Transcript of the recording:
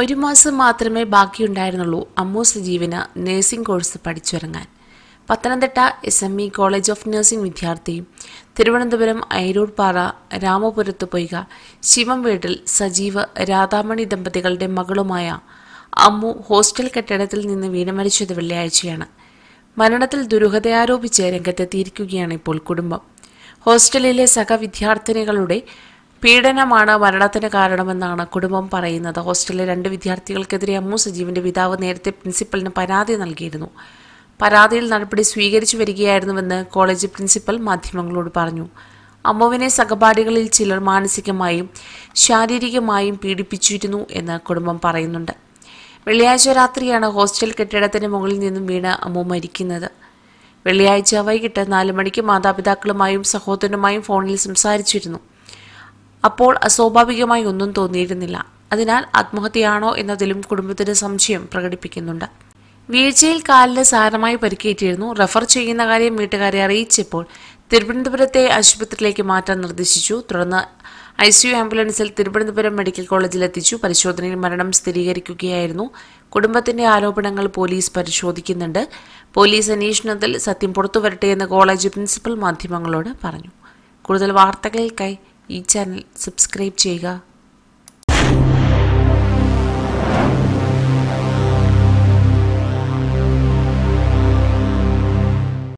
ഒരു മാസം മാത്രമേ ബാക്കിയുണ്ടായിരുന്നുള്ളൂ അമ്മു സജീവിന് നഴ്സിംഗ് കോഴ്സ് പഠിച്ചിറങ്ങാൻ Pathanamthitta S M E college of nursing വിദ്യാർത്ഥിയും തിരുവനന്തപുരം ഐരൂർപാറ പാറ രാമപുരത്ത് പൊയ്ക ശിവം വീട്ടിൽ സജീവ് രാധാമണി ദമ്പതികളുടെ മകളുമായ അമ്മു ഹോസ്റ്റൽ കെട്ടിടത്തിൽ നിന്ന് വീണമരിച്ചത് വെള്ളിയാഴ്ചയാണ് മരണത്തിൽ ദുരൂഹതയാരോപിച്ച് രംഗത്തെത്തിയിരിക്കുകയാണ് ഇപ്പോൾ കുടുംബം ഹോസ്റ്റലിലെ സഹവിദ്യാർത്ഥിനികളുടെ പീഡനമാണ് മരണത്തിന് കാരണമെന്നാണ് കുടുംബം പറയുന്നത് ഹോസ്റ്റലിലെ രണ്ട് വിദ്യാർത്ഥികൾക്കെതിരെ അമ്മു സജീവിന്റെ പിതാവ് നേരത്തെ പ്രിൻസിപ്പലിന് പരാതി നൽകിയിരുന്നു പരാതിയിൽ നടപടി സ്വീകരിച്ചു വരികയായിരുന്നുവെന്ന് കോളേജ് പ്രിൻസിപ്പൽ മാധ്യമങ്ങളോട് പറഞ്ഞു അമ്മുവിനെ സഹപാഠികളിൽ ചിലർ മാനസികമായും ശാരീരികമായും പീഡിപ്പിച്ചിരുന്നു എന്ന് കുടുംബം പറയുന്നുണ്ട് വെള്ളിയാഴ്ച രാത്രിയാണ് ഹോസ്റ്റൽ കെട്ടിടത്തിന് മുകളിൽ നിന്നും വീണ് അമ്മു മരിക്കുന്നത് വെള്ളിയാഴ്ച വൈകിട്ട് നാലു മണിക്ക് മാതാപിതാക്കളുമായും സഹോദരനുമായും ഫോണിൽ സംസാരിച്ചിരുന്നു അപ്പോൾ അസ്വാഭാവികമായി ഒന്നും തോന്നിയിരുന്നില്ല അതിനാൽ ആത്മഹത്യയാണോ എന്നതിലും കുടുംബത്തിന് സംശയം പ്രകടിപ്പിക്കുന്നുണ്ട് വീഴ്ചയിൽ കാലിന് സാരമായി പരിക്കേറ്റിരുന്നു റഫർ ചെയ്യുന്ന കാര്യം വീട്ടുകാരെ അറിയിച്ചപ്പോൾ തിരുവനന്തപുരത്തെ ആശുപത്രിയിലേക്ക് മാറ്റാൻ നിർദ്ദേശിച്ചു തുടർന്ന് ഐ സിയു ആംബുലൻസിൽ തിരുവനന്തപുരം മെഡിക്കൽ കോളേജിൽ എത്തിച്ചു പരിശോധനയിൽ മരണം സ്ഥിരീകരിക്കുകയായിരുന്നു കുടുംബത്തിന്റെ ആരോപണങ്ങൾ പോലീസ് പരിശോധിക്കുന്നുണ്ട് പോലീസ് അന്വേഷണത്തിൽ സത്യം പുറത്തുവരട്ടെ എന്ന് കോളേജ് പ്രിൻസിപ്പൽ മാധ്യമങ്ങളോട് പറഞ്ഞു കൂടുതൽ വാർത്തകൾക്കായി ഈ ചാനൽ സബ്സ്ക്രൈബ് ചെയ്യുക